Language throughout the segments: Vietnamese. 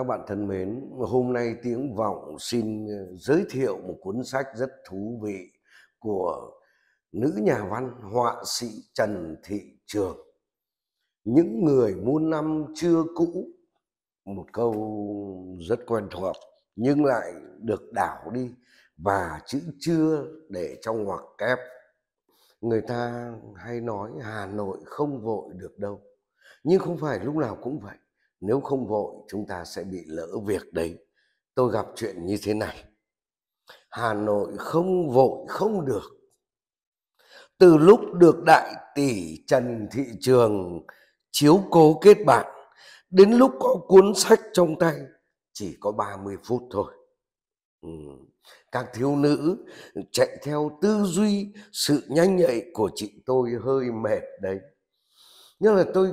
các bạn thân mến, hôm nay Tiếng Vọng xin ờ, giới thiệu một cuốn sách rất thú vị của nữ nhà văn họa sĩ Trần Thị Trường. Những người muôn năm chưa cũ, một câu rất quen thuộc nhưng lại được đảo đi và chữ chưa để trong ngoặc kép. Người ta hay nói Hà Nội không vội được đâu, nhưng không phải lúc nào cũng vậy nếu không vội chúng ta sẽ bị lỡ việc đấy tôi gặp chuyện như thế này hà nội không vội không được từ lúc được đại tỷ trần thị trường chiếu cố kết bạn đến lúc có cuốn sách trong tay chỉ có 30 phút thôi ừ. các thiếu nữ chạy theo tư duy sự nhanh nhạy của chị tôi hơi mệt đấy nhưng là tôi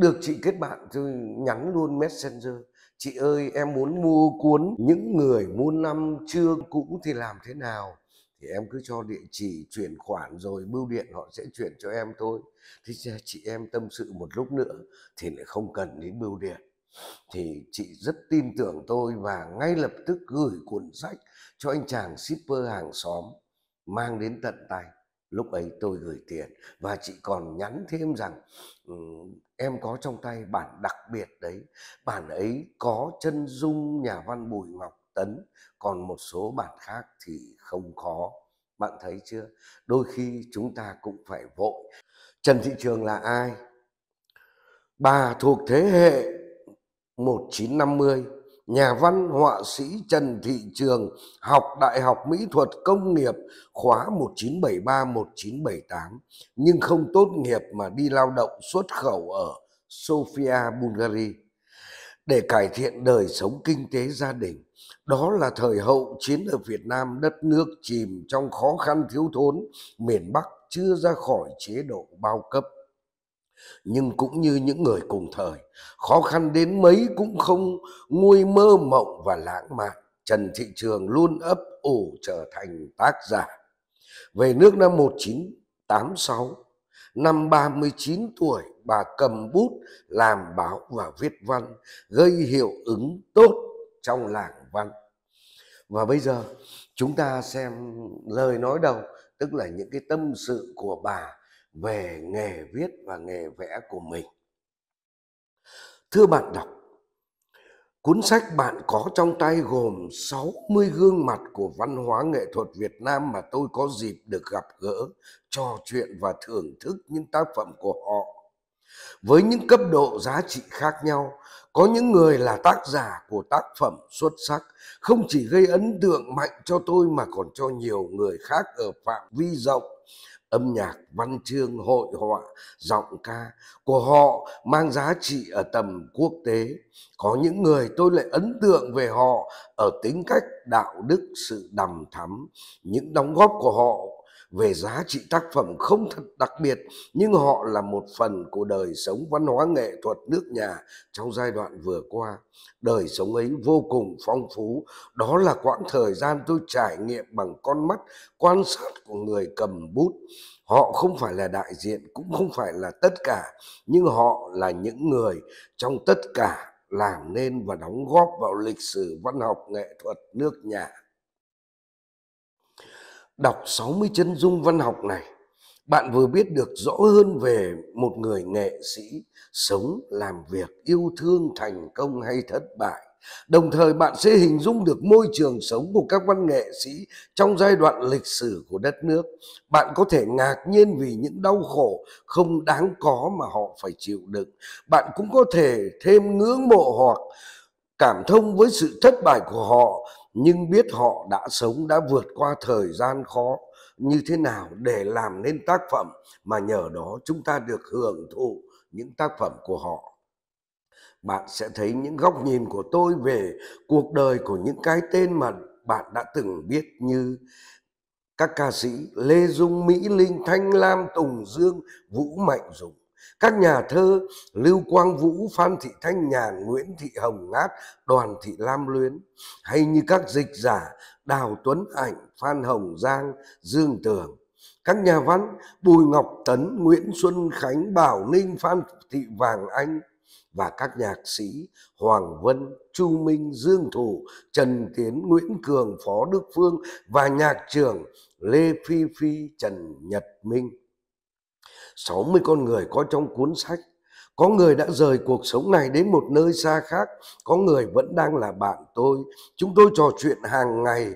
được chị kết bạn tôi nhắn luôn messenger chị ơi em muốn mua cuốn những người muôn năm chưa cũ thì làm thế nào thì em cứ cho địa chỉ chuyển khoản rồi bưu điện họ sẽ chuyển cho em thôi thì chị em tâm sự một lúc nữa thì lại không cần đến bưu điện thì chị rất tin tưởng tôi và ngay lập tức gửi cuốn sách cho anh chàng shipper hàng xóm mang đến tận tay lúc ấy tôi gửi tiền và chị còn nhắn thêm rằng ừ, em có trong tay bản đặc biệt đấy bản ấy có chân dung nhà văn bùi ngọc tấn còn một số bản khác thì không có bạn thấy chưa đôi khi chúng ta cũng phải vội trần thị trường là ai bà thuộc thế hệ 1950 nhà văn họa sĩ Trần Thị Trường học Đại học Mỹ thuật Công nghiệp khóa 1973-1978 nhưng không tốt nghiệp mà đi lao động xuất khẩu ở Sofia, Bulgaria để cải thiện đời sống kinh tế gia đình. Đó là thời hậu chiến ở Việt Nam đất nước chìm trong khó khăn thiếu thốn, miền Bắc chưa ra khỏi chế độ bao cấp nhưng cũng như những người cùng thời khó khăn đến mấy cũng không nguôi mơ mộng và lãng mạn Trần Thị Trường luôn ấp ủ trở thành tác giả về nước năm 1986 năm 39 tuổi bà cầm bút làm báo và viết văn gây hiệu ứng tốt trong làng văn và bây giờ chúng ta xem lời nói đầu tức là những cái tâm sự của bà về nghề viết và nghề vẽ của mình. Thưa bạn đọc, cuốn sách bạn có trong tay gồm 60 gương mặt của văn hóa nghệ thuật Việt Nam mà tôi có dịp được gặp gỡ, trò chuyện và thưởng thức những tác phẩm của họ với những cấp độ giá trị khác nhau. Có những người là tác giả của tác phẩm xuất sắc, không chỉ gây ấn tượng mạnh cho tôi mà còn cho nhiều người khác ở phạm vi rộng âm nhạc văn chương hội họa giọng ca của họ mang giá trị ở tầm quốc tế có những người tôi lại ấn tượng về họ ở tính cách đạo đức sự đằm thắm những đóng góp của họ về giá trị tác phẩm không thật đặc biệt nhưng họ là một phần của đời sống văn hóa nghệ thuật nước nhà trong giai đoạn vừa qua. Đời sống ấy vô cùng phong phú, đó là quãng thời gian tôi trải nghiệm bằng con mắt quan sát của người cầm bút. Họ không phải là đại diện, cũng không phải là tất cả, nhưng họ là những người trong tất cả làm nên và đóng góp vào lịch sử văn học nghệ thuật nước nhà. Đọc chân dung văn học này, bạn vừa biết được rõ hơn về một người nghệ sĩ sống, làm việc, yêu thương, thành công hay thất bại. Đồng thời bạn sẽ hình dung được môi trường sống của các văn nghệ sĩ trong giai đoạn lịch sử của đất nước. Bạn có thể ngạc nhiên vì những đau khổ không đáng có mà họ phải chịu đựng. Bạn cũng có thể thêm ngưỡng mộ hoặc cảm thông với sự thất bại của họ nhưng biết họ đã sống đã vượt qua thời gian khó như thế nào để làm nên tác phẩm mà nhờ đó chúng ta được hưởng thụ những tác phẩm của họ bạn sẽ thấy những góc nhìn của tôi về cuộc đời của những cái tên mà bạn đã từng biết như các ca sĩ Lê Dung, Mỹ Linh, Thanh Lam, Tùng Dương, Vũ Mạnh Dũng. Các nhà thơ Lưu Quang Vũ, Phan Thị Thanh Nhàn, Nguyễn Thị Hồng Ngát, Đoàn Thị Lam Luyến hay như các dịch giả Đào Tuấn Ảnh, Phan Hồng Giang, Dương Tường. Các nhà văn Bùi Ngọc Tấn, Nguyễn Xuân Khánh, Bảo Ninh, Phan Thị Vàng Anh và các nhạc sĩ Hoàng Vân, Chu Minh, Dương Thủ, Trần Tiến, Nguyễn Cường, Phó Đức Phương và nhạc trưởng Lê Phi Phi, Trần Nhật Minh. 60 con người có trong cuốn sách. Có người đã rời cuộc sống này đến một nơi xa khác, có người vẫn đang là bạn tôi. Chúng tôi trò chuyện hàng ngày,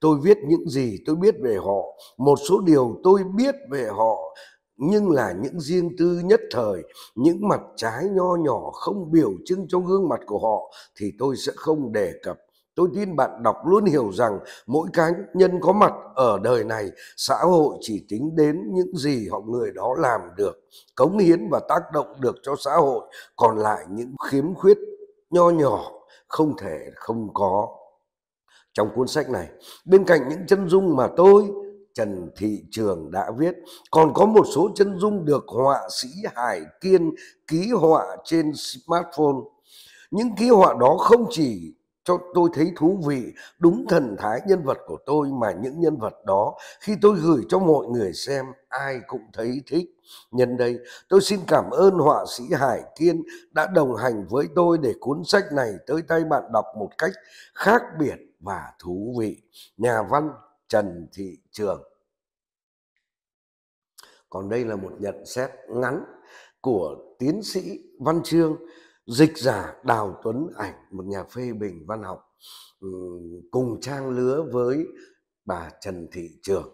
tôi viết những gì tôi biết về họ, một số điều tôi biết về họ, nhưng là những riêng tư nhất thời, những mặt trái nho nhỏ không biểu trưng cho gương mặt của họ thì tôi sẽ không đề cập. Tôi tin bạn đọc luôn hiểu rằng mỗi cá nhân có mặt ở đời này, xã hội chỉ tính đến những gì họ người đó làm được, cống hiến và tác động được cho xã hội, còn lại những khiếm khuyết nho nhỏ không thể không có. Trong cuốn sách này, bên cạnh những chân dung mà tôi, Trần Thị Trường đã viết, còn có một số chân dung được họa sĩ Hải Kiên ký họa trên smartphone. Những ký họa đó không chỉ cho tôi thấy thú vị đúng thần thái nhân vật của tôi mà những nhân vật đó khi tôi gửi cho mọi người xem ai cũng thấy thích nhân đây tôi xin cảm ơn họa sĩ hải thiên đã đồng hành với tôi để cuốn sách này tới tay bạn đọc một cách khác biệt và thú vị nhà văn trần thị trường còn đây là một nhận xét ngắn của tiến sĩ văn Trương dịch giả đào tuấn ảnh một nhà phê bình văn học cùng trang lứa với bà trần thị trường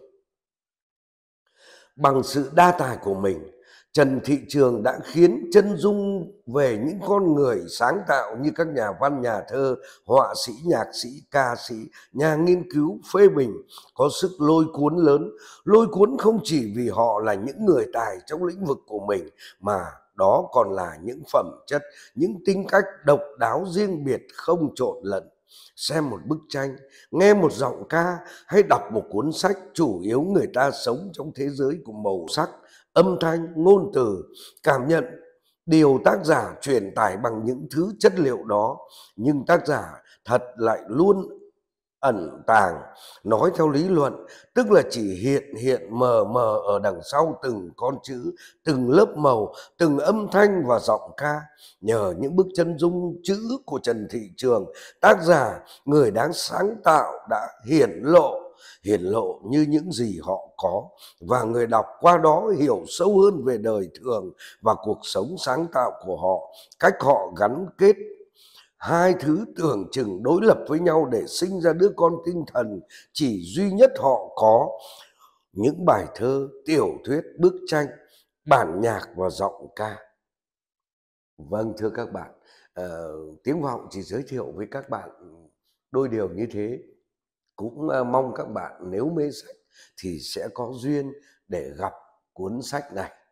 bằng sự đa tài của mình trần thị trường đã khiến chân dung về những con người sáng tạo như các nhà văn nhà thơ họa sĩ nhạc sĩ ca sĩ nhà nghiên cứu phê bình có sức lôi cuốn lớn lôi cuốn không chỉ vì họ là những người tài trong lĩnh vực của mình mà đó còn là những phẩm chất, những tính cách độc đáo riêng biệt không trộn lẫn. Xem một bức tranh, nghe một giọng ca hay đọc một cuốn sách chủ yếu người ta sống trong thế giới của màu sắc, âm thanh, ngôn từ, cảm nhận điều tác giả truyền tải bằng những thứ chất liệu đó nhưng tác giả thật lại luôn ẩn tàng nói theo lý luận tức là chỉ hiện hiện mờ mờ ở đằng sau từng con chữ từng lớp màu từng âm thanh và giọng ca nhờ những bức chân dung chữ của trần thị trường tác giả người đáng sáng tạo đã hiển lộ hiển lộ như những gì họ có và người đọc qua đó hiểu sâu hơn về đời thường và cuộc sống sáng tạo của họ cách họ gắn kết hai thứ tưởng chừng đối lập với nhau để sinh ra đứa con tinh thần chỉ duy nhất họ có những bài thơ tiểu thuyết bức tranh bản nhạc và giọng ca vâng thưa các bạn à, tiếng vọng chỉ giới thiệu với các bạn đôi điều như thế cũng ờ, mong các bạn nếu mê sách thì sẽ có duyên để gặp cuốn sách này